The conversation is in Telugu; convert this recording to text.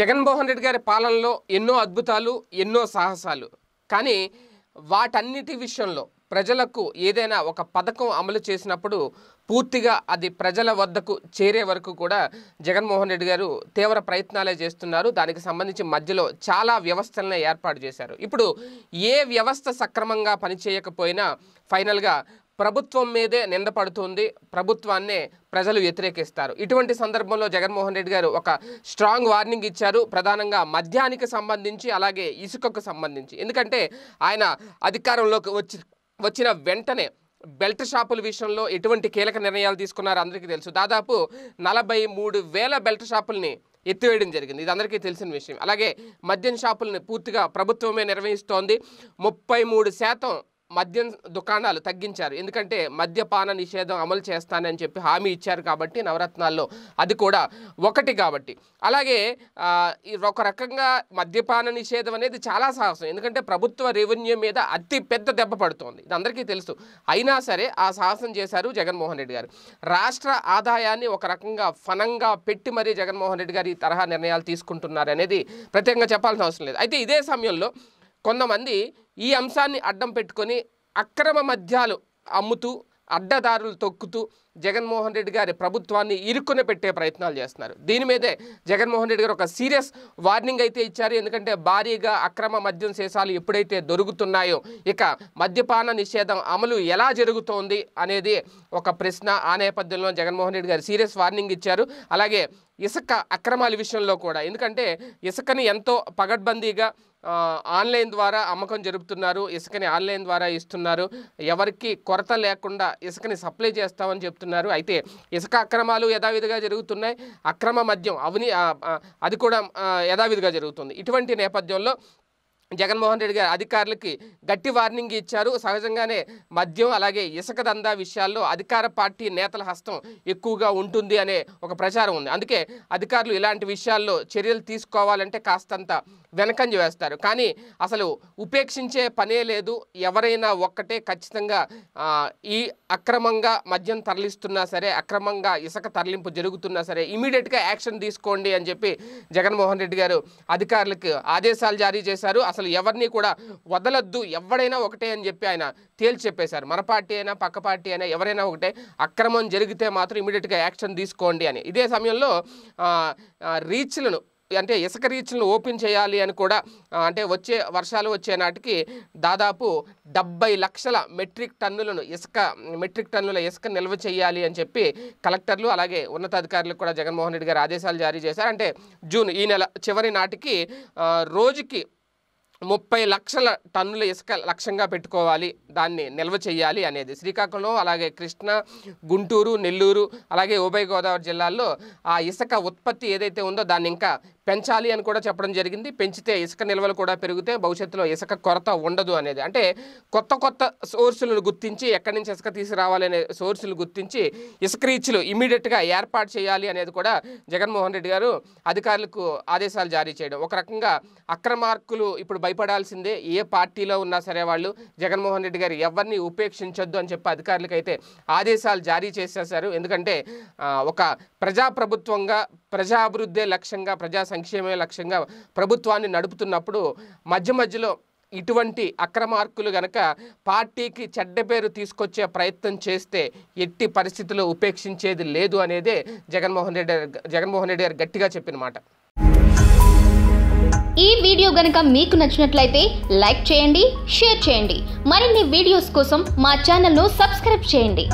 జగన్మోహన్ రెడ్డి గారి పాలనలో ఎన్నో అద్భుతాలు ఎన్నో సాహసాలు కానీ వాటన్నిటి విషయంలో ప్రజలకు ఏదైనా ఒక పథకం అమలు చేసినప్పుడు పూర్తిగా అది ప్రజల వద్దకు చేరే వరకు కూడా జగన్మోహన్ రెడ్డి గారు తీవ్ర ప్రయత్నాలే చేస్తున్నారు దానికి సంబంధించి మధ్యలో చాలా వ్యవస్థలనే ఏర్పాటు చేశారు ఇప్పుడు ఏ వ్యవస్థ సక్రమంగా పనిచేయకపోయినా ఫైనల్గా ప్రభుత్వం మీదే నిందపడుతుంది ప్రభుత్వాన్నే ప్రజలు వ్యతిరేకిస్తారు ఇటువంటి సందర్భంలో జగన్మోహన్ రెడ్డి గారు ఒక స్ట్రాంగ్ వార్నింగ్ ఇచ్చారు ప్రధానంగా మద్యానికి సంబంధించి అలాగే ఇసుకకు సంబంధించి ఎందుకంటే ఆయన అధికారంలోకి వచ్చి వచ్చిన వెంటనే బెల్ట్ షాపుల విషయంలో ఎటువంటి కీలక నిర్ణయాలు తీసుకున్నారో అందరికీ తెలుసు దాదాపు నలభై మూడు వేల బెల్ట్ షాపుల్ని ఎత్తివేయడం జరిగింది ఇది అందరికీ తెలిసిన విషయం అలాగే మద్యం షాపులను పూర్తిగా ప్రభుత్వమే నిర్వహిస్తోంది ముప్పై మూడు శాతం మద్యం దుకాణాలు తగ్గించారు ఎందుకంటే మద్యపాన నిషేధం అమలు చేస్తానని చెప్పి హామీ ఇచ్చారు కాబట్టి నవరత్నాల్లో అది కూడా ఒకటి కాబట్టి అలాగే ఒక రకంగా మద్యపాన నిషేధం అనేది చాలా సాహసం ఎందుకంటే ప్రభుత్వ రెవెన్యూ మీద అతి పెద్ద దెబ్బ పడుతోంది ఇది అందరికీ తెలుసు అయినా సరే ఆ సాహసం చేశారు జగన్మోహన్ రెడ్డి గారు రాష్ట్ర ఆదాయాన్ని ఒక రకంగా ఫనంగా పెట్టి మరీ జగన్మోహన్ రెడ్డి గారు ఈ తరహా నిర్ణయాలు తీసుకుంటున్నారు అనేది ప్రత్యేకంగా చెప్పాల్సిన అవసరం లేదు అయితే ఇదే సమయంలో కొంతమంది ఈ అంశాన్ని అడ్డం పెట్టుకొని అక్రమ మద్యాలు అమ్ముతూ అడ్డదారులు తొక్కుతూ జగన్మోహన్ రెడ్డి గారి ప్రభుత్వాన్ని ఇరుక్కున పెట్టే ప్రయత్నాలు చేస్తున్నారు దీని మీదే జగన్మోహన్ రెడ్డి గారు ఒక సీరియస్ వార్నింగ్ అయితే ఇచ్చారు ఎందుకంటే భారీగా అక్రమ మద్యం శేషాలు ఎప్పుడైతే దొరుకుతున్నాయో ఇక మద్యపాన నిషేధం అమలు ఎలా జరుగుతోంది అనేది ఒక ప్రశ్న ఆ నేపథ్యంలో జగన్మోహన్ రెడ్డి గారు సీరియస్ వార్నింగ్ ఇచ్చారు అలాగే ఇసుక అక్రమాల విషయంలో కూడా ఎందుకంటే ఇసుకని ఎంతో పగడ్బందీగా ఆన్లైన్ ద్వారా అమ్మకం జరుపుతున్నారు ఇసుకని ఆన్లైన్ ద్వారా ఇస్తున్నారు ఎవరికి కొరత లేకుండా ఇసుకని సప్లై చేస్తామని చెప్తున్నారు అయితే ఇసుక అక్రమాలు యథావిధిగా జరుగుతున్నాయి అక్రమ మద్యం అవని అది కూడా యథావిధిగా జరుగుతుంది ఇటువంటి నేపథ్యంలో జగన్మోహన్ రెడ్డి గారు అధికారులకి గట్టి వార్నింగ్ ఇచ్చారు సహజంగానే మద్యం అలాగే ఇసుక దందా విషయాల్లో అధికార పార్టీ నేతల హస్తం ఎక్కువగా ఉంటుంది అనే ఒక ప్రచారం ఉంది అందుకే అధికారులు ఇలాంటి విషయాల్లో చర్యలు తీసుకోవాలంటే కాస్తంత వెనకంజ వేస్తారు కానీ అసలు ఉపేక్షించే పనే లేదు ఎవరైనా ఒక్కటే ఖచ్చితంగా ఈ అక్రమంగా మద్యం తరలిస్తున్నా సరే అక్రమంగా ఇసుక తరలింపు జరుగుతున్నా సరే ఇమీడియట్గా యాక్షన్ తీసుకోండి అని చెప్పి జగన్మోహన్ రెడ్డి గారు అధికారులకు ఆదేశాలు జారీ చేశారు అసలు ఎవరిని కూడా వదలొద్దు ఎవడైనా ఒకటే అని చెప్పి ఆయన తేల్చి చెప్పేశారు మన పార్టీ అయినా పక్క పార్టీ అయినా ఎవరైనా ఒకటే అక్రమం జరిగితే మాత్రం ఇమీడియట్గా యాక్షన్ తీసుకోండి అని ఇదే సమయంలో రీచ్లను అంటే ఇసుక రీచ్లు ఓపెన్ చేయాలి అని కూడా అంటే వచ్చే వర్షాలు వచ్చే నాటికి దాదాపు డెబ్బై లక్షల మెట్రిక్ టన్నులను ఇసుక మెట్రిక్ టన్నుల ఇసుక నిల్వ చేయాలి అని చెప్పి కలెక్టర్లు అలాగే ఉన్నతాధికారులు కూడా జగన్మోహన్ రెడ్డి గారు ఆదేశాలు జారీ చేశారు అంటే జూన్ ఈ నెల చివరి నాటికి రోజుకి ముప్పై లక్షల టన్నుల ఇసుక లక్ష్యంగా పెట్టుకోవాలి దాన్ని నిల్వ చేయాలి అనేది శ్రీకాకుళం అలాగే కృష్ణ గుంటూరు నెల్లూరు అలాగే ఉభయ గోదావరి జిల్లాల్లో ఆ ఇసుక ఉత్పత్తి ఏదైతే ఉందో దాన్ని ఇంకా పెంచాలి అని కూడా చెప్పడం జరిగింది పెంచితే ఇసుక నిల్వలు కూడా పెరిగితే భవిష్యత్తులో ఇసుక కొరత ఉండదు అనేది అంటే కొత్త కొత్త సోర్సులను గుర్తించి ఎక్కడి నుంచి ఇసుక తీసుకురావాలనే సోర్సులు గుర్తించి ఇసుక రీచ్లు ఇమీడియట్గా ఏర్పాటు చేయాలి అనేది కూడా జగన్మోహన్ రెడ్డి గారు అధికారులకు ఆదేశాలు జారీ చేయడం ఒక రకంగా అక్రమార్కులు ఇప్పుడు భయపడాల్సిందే ఏ పార్టీలో ఉన్నా సరే వాళ్ళు జగన్మోహన్ రెడ్డి గారు ఎవరిని ఉపేక్షించొద్దు అని చెప్పి అధికారులకైతే ఆదేశాలు జారీ చేసేశారు ఎందుకంటే ఒక ప్రజాప్రభుత్వంగా ప్రజా అభివృద్ధే లక్ష్యంగా ప్రజా సంక్షేమే లక్ష్యంగా ప్రభుత్వాన్ని నడుపుతున్నప్పుడు మధ్య మధ్యలో ఇటువంటి అక్రమార్కులు గనక పార్టీకి చెడ్డ పేరు తీసుకొచ్చే ప్రయత్నం చేస్తే ఎట్టి పరిస్థితుల్లో ఉపేక్షించేది లేదు అనేదే జగన్మోహన్ రెడ్డి జగన్మోహన్ రెడ్డి గారు గట్టిగా చెప్పిన మాట ఈ వీడియో గనక మీకు నచ్చినట్లయితే లైక్ చేయండి షేర్ చేయండి మరిన్ని వీడియోస్ కోసం మా ఛానల్ను సబ్స్క్రైబ్ చేయండి